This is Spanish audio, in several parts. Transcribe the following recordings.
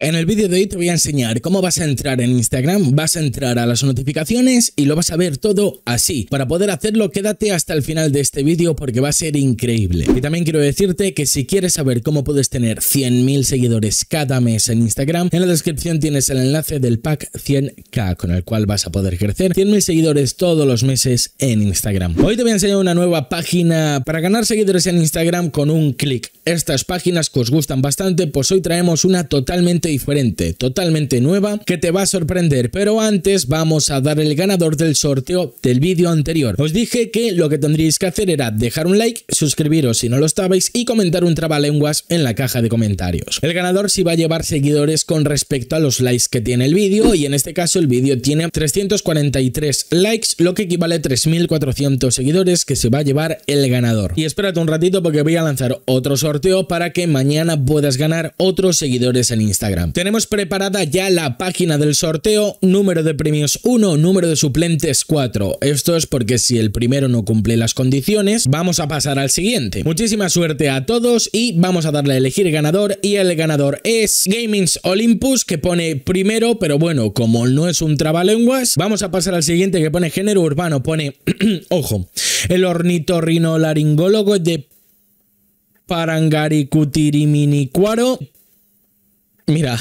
En el vídeo de hoy te voy a enseñar cómo vas a entrar en Instagram, vas a entrar a las notificaciones y lo vas a ver todo así. Para poder hacerlo quédate hasta el final de este vídeo porque va a ser increíble. Y también quiero decirte que si quieres saber cómo puedes tener 100.000 seguidores cada mes en Instagram, en la descripción tienes el enlace del pack 100k con el cual vas a poder crecer 100.000 seguidores todos los meses en Instagram. Hoy te voy a enseñar una nueva página para ganar seguidores en Instagram con un clic. Estas páginas que os gustan bastante, pues hoy traemos una totalmente diferente, totalmente nueva, que te va a sorprender. Pero antes vamos a dar el ganador del sorteo del vídeo anterior. Os dije que lo que tendríais que hacer era dejar un like, suscribiros si no lo estabais y comentar un trabalenguas en la caja de comentarios. El ganador sí va a llevar seguidores con respecto a los likes que tiene el vídeo y en este caso el vídeo tiene 343 likes, lo que equivale a 3.400 seguidores que se va a llevar el ganador. Y espérate un ratito porque voy a lanzar otro sorteo para que mañana puedas ganar otros seguidores en Instagram. Tenemos preparada ya la página del sorteo, número de premios 1, número de suplentes 4. Esto es porque si el primero no cumple las condiciones, vamos a pasar al siguiente. Muchísima suerte a todos y vamos a darle a elegir ganador y el ganador es Gamings Olympus que pone primero, pero bueno, como no es un trabalenguas, vamos a pasar al siguiente que pone género urbano, pone, ojo, el laringólogo de Cuaro. Mira,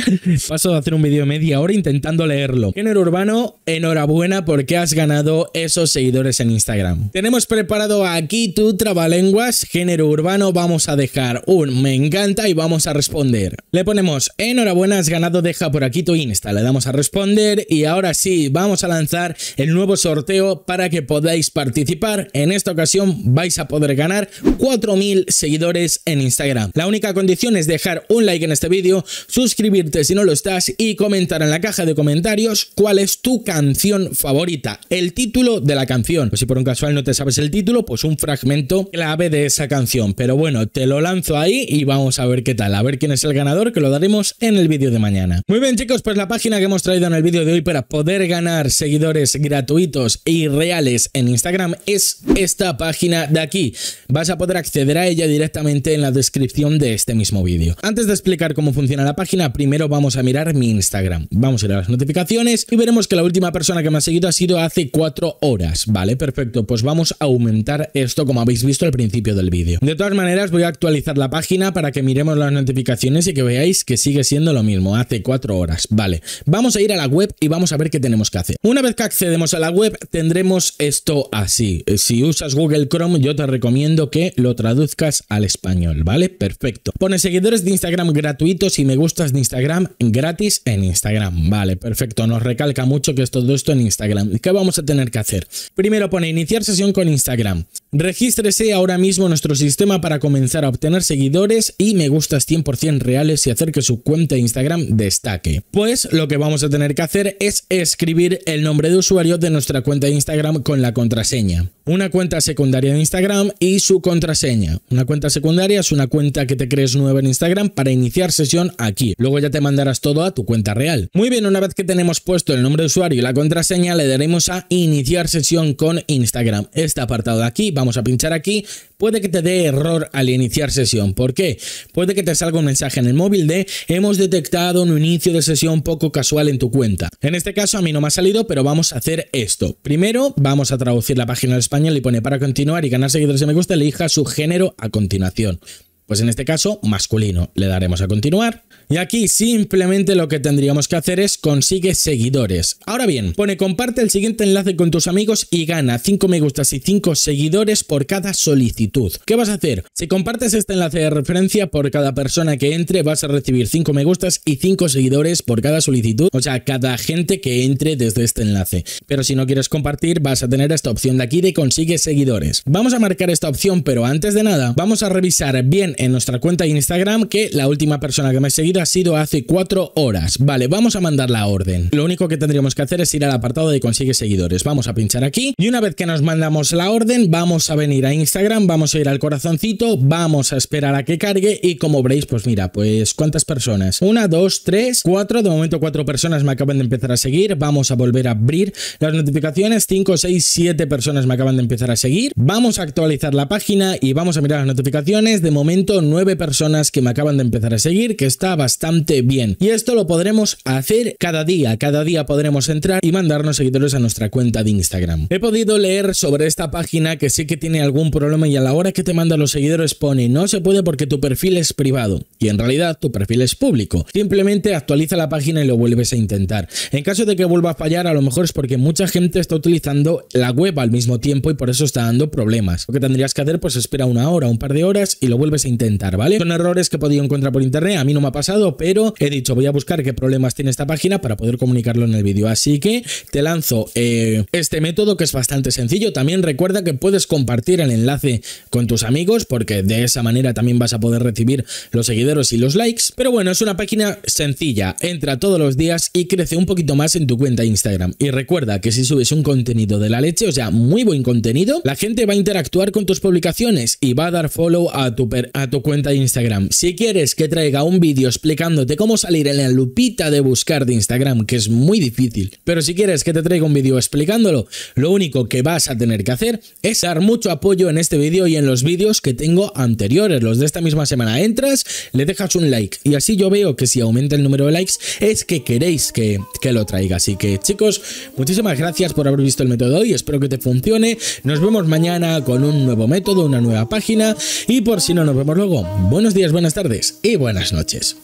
paso a hacer un vídeo media hora intentando leerlo. Género urbano, enhorabuena porque has ganado esos seguidores en Instagram. Tenemos preparado aquí tu trabalenguas. Género urbano, vamos a dejar un me encanta y vamos a responder. Le ponemos enhorabuena, has ganado, deja por aquí tu Insta. Le damos a responder y ahora sí, vamos a lanzar el nuevo sorteo para que podáis participar. En esta ocasión vais a poder ganar 4.000 seguidores en Instagram. La única condición es dejar un like en este vídeo suscribirte si no lo estás y comentar en la caja de comentarios cuál es tu canción favorita, el título de la canción. Pues si por un casual no te sabes el título, pues un fragmento clave de esa canción. Pero bueno, te lo lanzo ahí y vamos a ver qué tal, a ver quién es el ganador, que lo daremos en el vídeo de mañana. Muy bien chicos, pues la página que hemos traído en el vídeo de hoy para poder ganar seguidores gratuitos y reales en Instagram es esta página de aquí. Vas a poder acceder a ella directamente en la descripción de este mismo vídeo. Antes de explicar cómo funciona a la página, primero vamos a mirar mi Instagram. Vamos a ir a las notificaciones y veremos que la última persona que me ha seguido ha sido hace 4 horas, ¿vale? Perfecto, pues vamos a aumentar esto como habéis visto al principio del vídeo. De todas maneras voy a actualizar la página para que miremos las notificaciones y que veáis que sigue siendo lo mismo, hace 4 horas, ¿vale? Vamos a ir a la web y vamos a ver qué tenemos que hacer. Una vez que accedemos a la web tendremos esto así. Si usas Google Chrome yo te recomiendo que lo traduzcas al español, ¿vale? Perfecto. Pone seguidores de Instagram gratuitos y me gustas de Instagram gratis en Instagram. Vale, perfecto. Nos recalca mucho que es todo esto en Instagram. ¿Qué vamos a tener que hacer? Primero pone iniciar sesión con Instagram. Regístrese ahora mismo nuestro sistema para comenzar a obtener seguidores y me gustas 100% reales y hacer que su cuenta de Instagram destaque. Pues lo que vamos a tener que hacer es escribir el nombre de usuario de nuestra cuenta de Instagram con la contraseña. Una cuenta secundaria de Instagram y su contraseña. Una cuenta secundaria es una cuenta que te crees nueva en Instagram para iniciar sesión aquí. Luego ya te mandarás todo a tu cuenta real. Muy bien, una vez que tenemos puesto el nombre de usuario y la contraseña, le daremos a iniciar sesión con Instagram. Este apartado de aquí, vamos a pinchar aquí, puede que te dé error al iniciar sesión. ¿Por qué? Puede que te salga un mensaje en el móvil de hemos detectado un inicio de sesión poco casual en tu cuenta. En este caso a mí no me ha salido, pero vamos a hacer esto. Primero vamos a traducir la página al español y pone para continuar y ganar seguidores y me gusta, elija su género a continuación. Pues en este caso, masculino. Le daremos a continuar. Y aquí simplemente lo que tendríamos que hacer es consigue seguidores. Ahora bien, pone comparte el siguiente enlace con tus amigos y gana 5 me gustas y 5 seguidores por cada solicitud. ¿Qué vas a hacer? Si compartes este enlace de referencia por cada persona que entre vas a recibir 5 me gustas y 5 seguidores por cada solicitud, o sea, cada gente que entre desde este enlace. Pero si no quieres compartir vas a tener esta opción de aquí de consigue seguidores. Vamos a marcar esta opción, pero antes de nada vamos a revisar bien en nuestra cuenta de Instagram que la última persona que me ha seguido ha sido hace cuatro horas. Vale, vamos a mandar la orden. Lo único que tendríamos que hacer es ir al apartado de consigue seguidores. Vamos a pinchar aquí y una vez que nos mandamos la orden, vamos a venir a Instagram, vamos a ir al corazoncito, vamos a esperar a que cargue y como veréis, pues mira, pues cuántas personas. Una, dos, tres, cuatro. De momento cuatro personas me acaban de empezar a seguir. Vamos a volver a abrir las notificaciones. Cinco, seis, siete personas me acaban de empezar a seguir. Vamos a actualizar la página y vamos a mirar las notificaciones. De momento 9 personas que me acaban de empezar a seguir, que está bastante bien. Y esto lo podremos hacer cada día. Cada día podremos entrar y mandarnos seguidores a nuestra cuenta de Instagram. He podido leer sobre esta página que sí que tiene algún problema y a la hora que te manda los seguidores pone no se puede porque tu perfil es privado. Y en realidad tu perfil es público. Simplemente actualiza la página y lo vuelves a intentar. En caso de que vuelva a fallar, a lo mejor es porque mucha gente está utilizando la web al mismo tiempo y por eso está dando problemas. Lo que tendrías que hacer pues espera una hora, un par de horas y lo vuelves a intentar intentar, ¿vale? Son errores que he podido encontrar por internet, a mí no me ha pasado, pero he dicho, voy a buscar qué problemas tiene esta página para poder comunicarlo en el vídeo. Así que te lanzo eh, este método que es bastante sencillo. También recuerda que puedes compartir el enlace con tus amigos porque de esa manera también vas a poder recibir los seguidores y los likes. Pero bueno, es una página sencilla, entra todos los días y crece un poquito más en tu cuenta Instagram. Y recuerda que si subes un contenido de la leche, o sea, muy buen contenido, la gente va a interactuar con tus publicaciones y va a dar follow a tu, per tu cuenta de Instagram. Si quieres que traiga un vídeo explicándote cómo salir en la lupita de buscar de Instagram, que es muy difícil, pero si quieres que te traiga un vídeo explicándolo, lo único que vas a tener que hacer es dar mucho apoyo en este vídeo y en los vídeos que tengo anteriores, los de esta misma semana. Entras, le dejas un like y así yo veo que si aumenta el número de likes es que queréis que, que lo traiga. Así que chicos, muchísimas gracias por haber visto el método hoy, espero que te funcione. Nos vemos mañana con un nuevo método, una nueva página y por si no nos vemos luego. Buenos días, buenas tardes y buenas noches.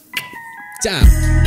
¡Chao!